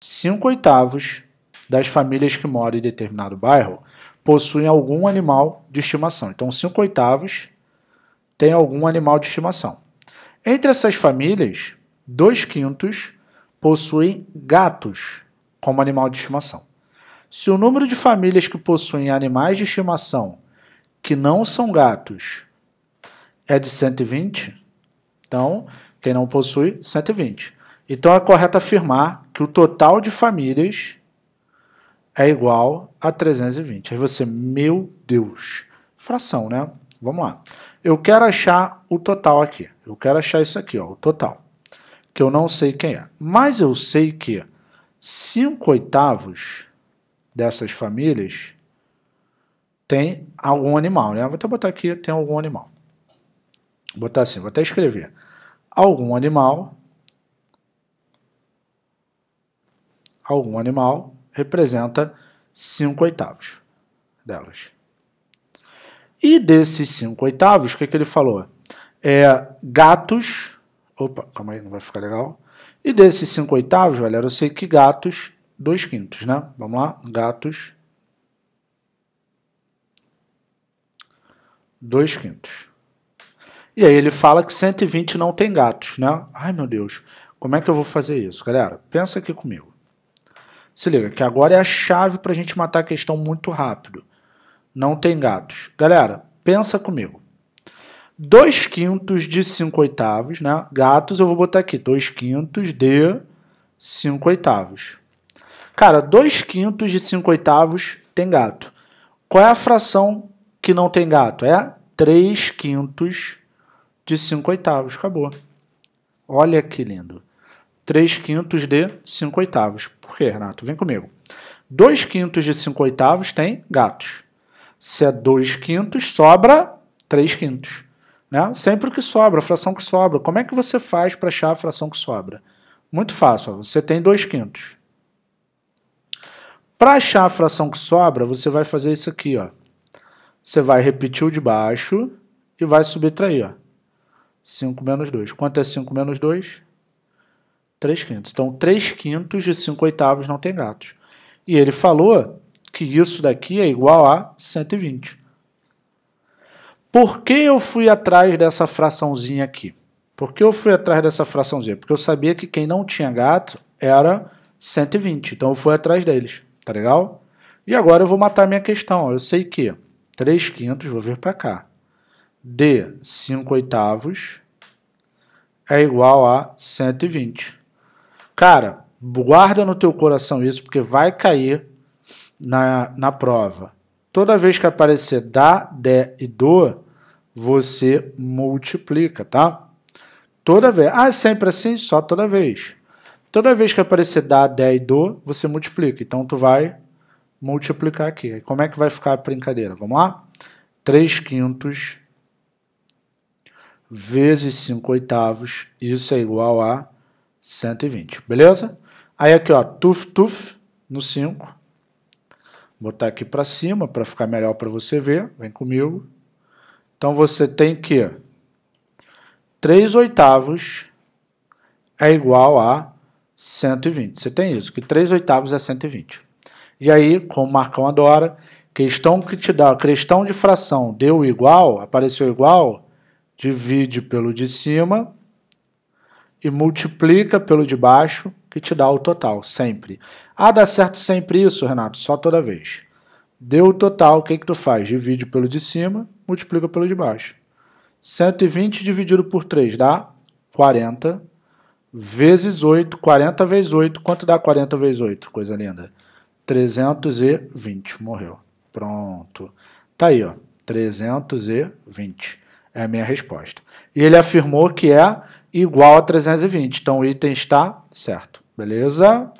5 oitavos das famílias que moram em determinado bairro possuem algum animal de estimação. Então, 5 oitavos tem algum animal de estimação. Entre essas famílias, 2 quintos possuem gatos como animal de estimação. Se o número de famílias que possuem animais de estimação que não são gatos é de 120, então quem não possui, 120. Então é correto afirmar que o total de famílias é igual a 320. Aí você, meu Deus, fração, né? Vamos lá. Eu quero achar o total aqui. Eu quero achar isso aqui, ó, o total. Que eu não sei quem é. Mas eu sei que 5 oitavos dessas famílias tem algum animal, né? Vou até botar aqui, tem algum animal. Vou botar assim, vou até escrever. Algum animal algum animal representa 5 oitavos delas. E desses 5 oitavos, o que, é que ele falou? É, gatos. Opa, calma aí, não vai ficar legal. E desses 5 oitavos, galera, eu sei que gatos, 2 quintos, né? Vamos lá, gatos. 2 quintos. E aí ele fala que 120 não tem gatos, né? Ai meu Deus, como é que eu vou fazer isso, galera? Pensa aqui comigo. Se liga, que agora é a chave para a gente matar a questão muito rápido. Não tem gatos. Galera, pensa comigo. 2 quintos de 5 oitavos, né? Gatos eu vou botar aqui, 2 quintos de 5 oitavos. Cara, 2 quintos de 5 oitavos tem gato. Qual é a fração que não tem gato? É 3 quintos de 5 oitavos, acabou. Olha que lindo. 3 quintos de 5 oitavos porquê, Renato. Vem comigo. 2 quintos de 5 oitavos tem gatos. Se é 2 quintos, sobra 3 quintos. Né? Sempre o que sobra, a fração que sobra. Como é que você faz para achar a fração que sobra? Muito fácil. Ó. Você tem 2 quintos. Para achar a fração que sobra, você vai fazer isso aqui. Ó. Você vai repetir o de baixo e vai subtrair. 5 menos 2. Quanto é 5 menos 2? 3 quintos. Então, 3 quintos de 5 oitavos não tem gatos. E ele falou que isso daqui é igual a 120. Por que eu fui atrás dessa fraçãozinha aqui? Por que eu fui atrás dessa fraçãozinha? Porque eu sabia que quem não tinha gato era 120. Então, eu fui atrás deles. Tá legal? E agora eu vou matar minha questão. Eu sei que 3 quintos, vou vir para cá, de 5 oitavos é igual a 120. Cara, guarda no teu coração isso, porque vai cair na, na prova. Toda vez que aparecer dá, dé e Do, você multiplica, tá? Toda vez. Ah, é sempre assim? Só toda vez. Toda vez que aparecer dá, dé e Do, você multiplica. Então, tu vai multiplicar aqui. como é que vai ficar a brincadeira? Vamos lá? 3 quintos vezes 5 oitavos, isso é igual a 120, beleza? Aí aqui, ó, tuf, tuf, no 5. Botar aqui para cima para ficar melhor para você ver. Vem comigo. Então você tem que 3 oitavos é igual a 120. Você tem isso, que 3 oitavos é 120. E aí, como o Marcão adora, questão que te dá, questão de fração deu igual, apareceu igual, divide pelo de cima e multiplica pelo de baixo, que te dá o total, sempre. Ah, dá certo sempre isso, Renato? Só toda vez. Deu o total, o que, que tu faz? Divide pelo de cima, multiplica pelo de baixo. 120 dividido por 3 dá 40 vezes 8, 40 vezes 8, quanto dá 40 vezes 8? Coisa linda. 320, morreu. Pronto. Tá aí, ó. 320 é a minha resposta. E ele afirmou que é igual a 320. Então o item está certo, beleza?